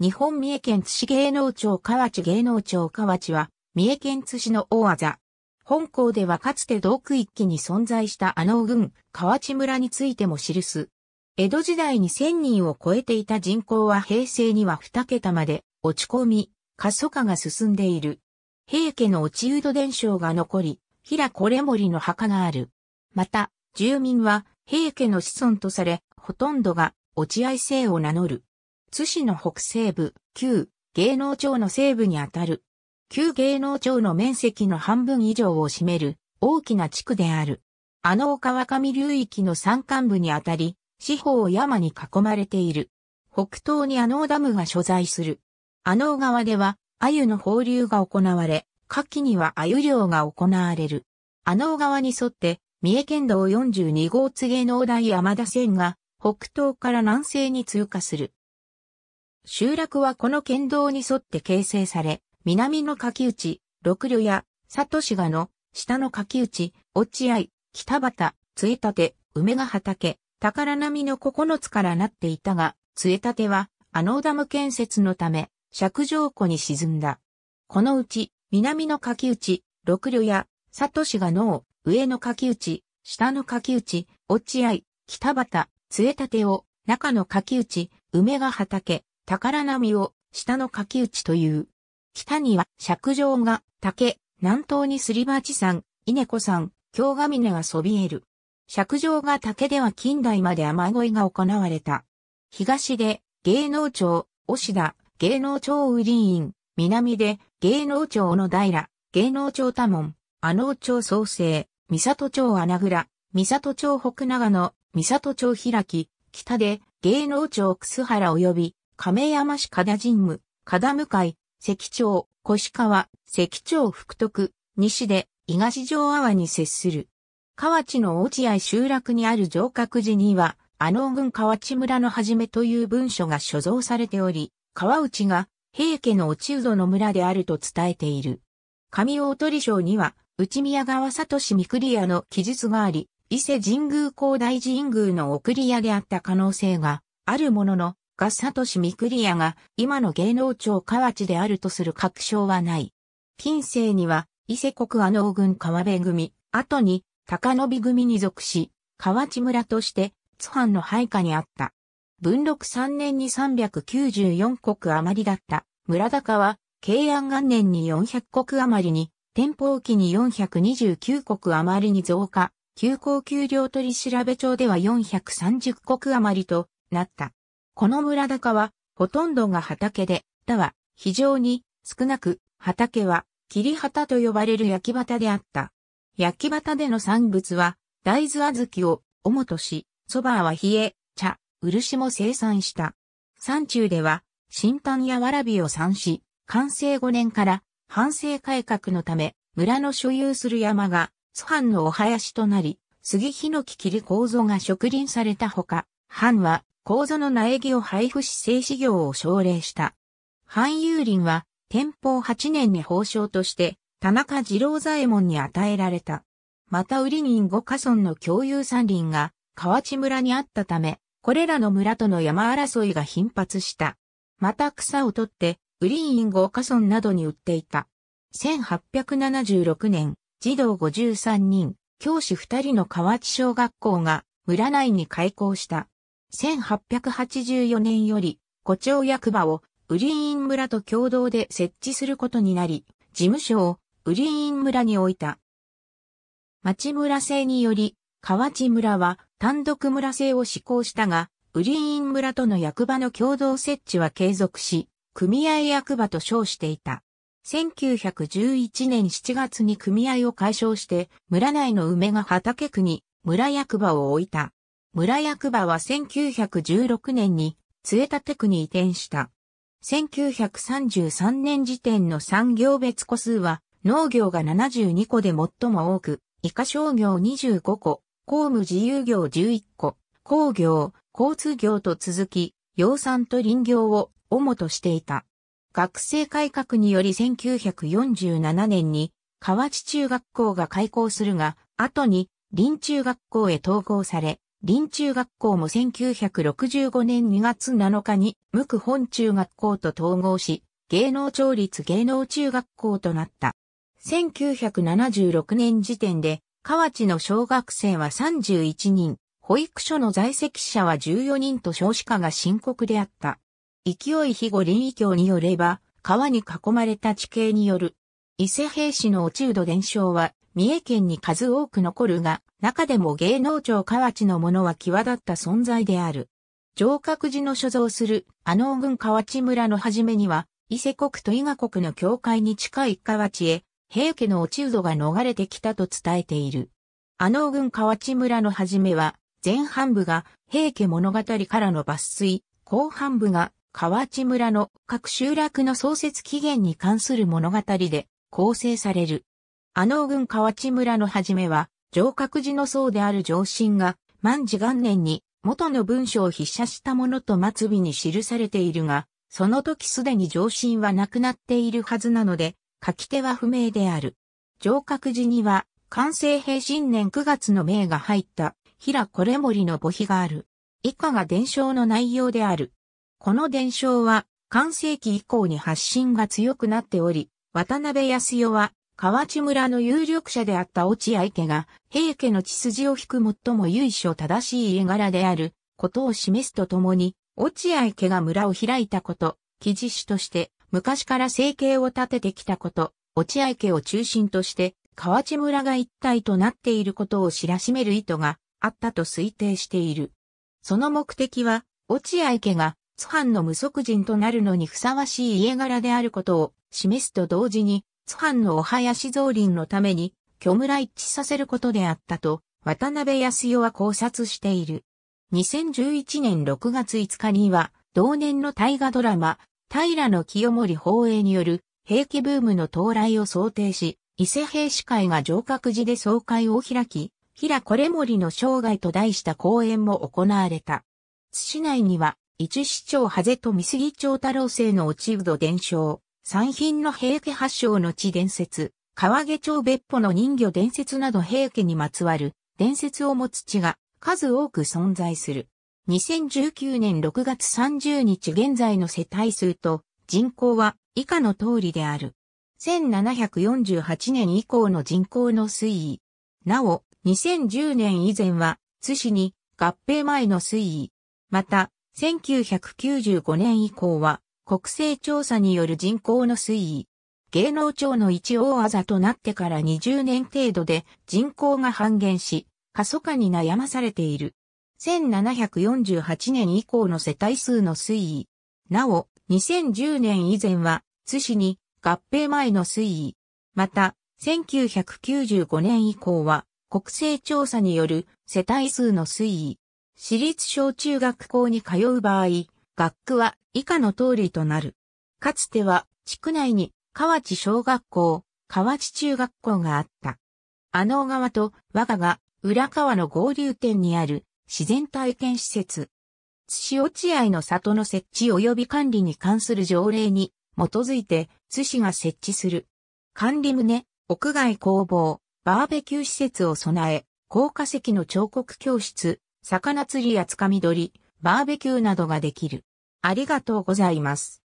日本三重県津市芸能庁河内芸能庁河内は、三重県津市の大技。本校ではかつて同区一気に存在したあの郡、河内村についても記す。江戸時代に1000人を超えていた人口は平成には2桁まで落ち込み、過疎化が進んでいる。平家の落人伝承が残り、平これ森の墓がある。また、住民は平家の子孫とされ、ほとんどが落合姓を名乗る。津市の北西部、旧芸能町の西部にあたる。旧芸能町の面積の半分以上を占める大きな地区である。あの丘若上流域の山間部にあたり、四方を山に囲まれている。北東にあのダムが所在する。あの川では、鮎の放流が行われ、夏季には鮎漁が行われる。あの川に沿って、三重県道42号津芸能大山田線が、北東から南西に通過する。集落はこの県道に沿って形成され、南の柿内、六旅や、里志賀の、下の柿内、落合、北畑、杖立、梅ヶ畑、宝並の9つからなっていたが、杖立は、あのダム建設のため、尺上湖に沈んだ。このうち、南の柿内、六旅や、里志賀の、上の柿内、下の柿内、落合、北畑、杖立を、中の柿内、梅ヶ畑、宝波を下の柿内という。北には尺状が竹、南東にすり鉢山、稲子山、京ヶ峰がそびえる。尺状が竹では近代まで雨乞いが行われた。東で芸能庁、押田、芸能庁リー院、南で芸能庁の平、芸能庁多門、阿能町創生、三里町穴倉、三里町北長野、三里町開き、北で芸能庁楠原及び亀山市加田神武、加田向井、関町、越川、関町福徳、西で、東城阿波に接する。河内の落合集落にある城郭寺には、阿能郡河内村の始めという文書が所蔵されており、河内が平家の落人の村であると伝えている。上大鳥省には、内宮川里市三栗屋の記述があり、伊勢神宮高大神宮の送り屋であった可能性があるものの、がサトシ・ミクリアが今の芸能庁河内であるとする確証はない。近世には伊勢国阿能軍河辺組、後に高延組に属し、河内村として津藩の配下にあった。文禄3年に394国余りだった村高は、慶安元年に400国余りに、天保期に429国余りに増加、休校給料取調べ帳では430国余りとなった。この村高は、ほとんどが畑で、だは非常に少なく、畑は切り畑と呼ばれる焼き畑であった。焼き畑での産物は、大豆小豆を主とし、蕎麦は冷え、茶、漆も生産した。山中では、新炭やわらびを産し、完成5年から反省改革のため、村の所有する山が、祖藩のお囃子となり、杉ヒノキ切り構造が植林されたほか、藩は構造の苗木を配布し製紙業を奨励した。藩遊林は、天保8年に法省として、田中二郎左衛門に与えられた。また売り人五家村の共有山林が、河内村にあったため、これらの村との山争いが頻発した。また草を取って、ウリーン五家村などに売っていた。1876年、児童53人、教師2人の河内小学校が村内に開校した。1884年より、古町役場をウリーン村と共同で設置することになり、事務所をウリーン村に置いた。町村制により、河内村は単独村制を施行したが、ウリーン村との役場の共同設置は継続し、組合役場と称していた。1911年7月に組合を解消して、村内の梅が畑区に村役場を置いた。村役場は1916年に杖立区に移転した。1933年時点の産業別個数は農業が72個で最も多く、以下商業25個、公務自由業11個、工業、交通業と続き、養蚕と林業を主としていた。学生改革により1947年に河内中学校が開校するが、後に林中学校へ統合され、林中学校も1965年2月7日に、無区本中学校と統合し、芸能町立芸能中学校となった。1976年時点で、河内の小学生は31人、保育所の在籍者は14人と少子化が深刻であった。勢い肥後林異教によれば、川に囲まれた地形による、伊勢平氏の落ちうど伝承は、三重県に数多く残るが、中でも芸能庁河内の者は際立った存在である。上角寺の所蔵する阿能郡河内村の初めには、伊勢国と伊賀国の境界に近い河内へ、平家の落ちどが逃れてきたと伝えている。阿能郡河内村の初めは、前半部が平家物語からの抜粋、後半部が河内村の各集落の創設起源に関する物語で構成される。阿能郡河内村の初めは、上覚寺の僧である上神が、万事元年に元の文章を筆写したものと末尾に記されているが、その時すでに上神は亡くなっているはずなので、書き手は不明である。上覚寺には、完成平新年9月の名が入った、平これ森の墓碑がある。以下が伝承の内容である。この伝承は、完成期以降に発信が強くなっており、渡辺康代は、河内村の有力者であった落合家が、平家の血筋を引く最も由緒正しい家柄であることを示すとともに、落合家が村を開いたこと、記事主として昔から生計を立ててきたこと、落合家を中心として河内村が一体となっていることを知らしめる意図があったと推定している。その目的は、落合家が、津藩の無足人となるのにふさわしい家柄であることを示すと同時に、津藩のお林造林のために、虚村一致させることであったと、渡辺康代は考察している。2011年6月5日には、同年の大河ドラマ、平清盛放映による、兵器ブームの到来を想定し、伊勢兵士会が城郭寺で総会を開き、平これ森の生涯と題した講演も行われた。津市内には、一市長ハゼと三杉町太郎生の落ちうど伝承、三品の平家発祥の地伝説、川下町別府の人魚伝説など平家にまつわる伝説を持つ地が数多く存在する。2019年6月30日現在の世帯数と人口は以下の通りである。1748年以降の人口の推移。なお、2010年以前は津市に合併前の推移。また、1995年以降は国勢調査による人口の推移。芸能庁の一大あざとなってから20年程度で人口が半減し、過疎化に悩まされている。1748年以降の世帯数の推移。なお、2010年以前は、津市に合併前の推移。また、1995年以降は、国勢調査による世帯数の推移。私立小中学校に通う場合、学区は以下の通りとなる。かつては地区内に河内小学校、河内中学校があった。あの川と我がが浦川の合流点にある自然体験施設。津市落合の里の設置及び管理に関する条例に基づいて津市が設置する。管理棟、屋外工房、バーベキュー施設を備え、高化石の彫刻教室、魚釣りやつかみ取り、バーベキューなどができる。ありがとうございます。